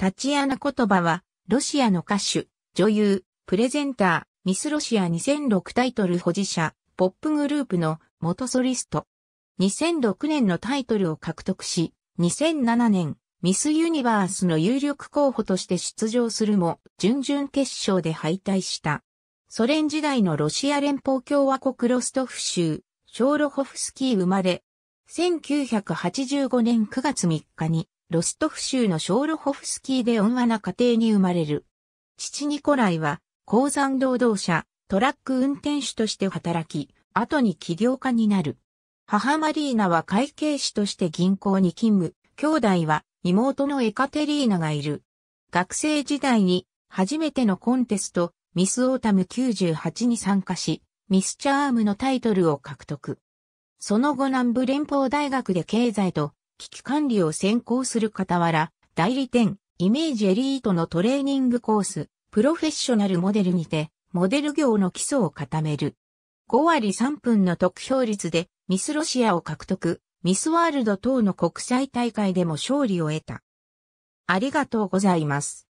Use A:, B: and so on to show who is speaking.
A: タチアナ言葉は、ロシアの歌手、女優、プレゼンター、ミスロシア2006タイトル保持者、ポップグループの元ソリスト。2006年のタイトルを獲得し、2007年、ミスユニバースの有力候補として出場するも、準々決勝で敗退した。ソ連時代のロシア連邦共和国ロストフ州、ショーロホフスキー生まれ、1985年9月3日にロストフ州のショールホフスキーで温和な家庭に生まれる。父ニコライは、鉱山労働者、トラック運転手として働き、後に起業家になる。母マリーナは会計士として銀行に勤務、兄弟は妹のエカテリーナがいる。学生時代に初めてのコンテスト、ミスオータム98に参加し、ミスチャームのタイトルを獲得。その後南部連邦大学で経済と危機管理を専攻する傍ら、代理店、イメージエリートのトレーニングコース、プロフェッショナルモデルにて、モデル業の基礎を固める。5割3分の得票率で、ミスロシアを獲得、ミスワールド等の国際大会でも勝利を得た。ありがとうございます。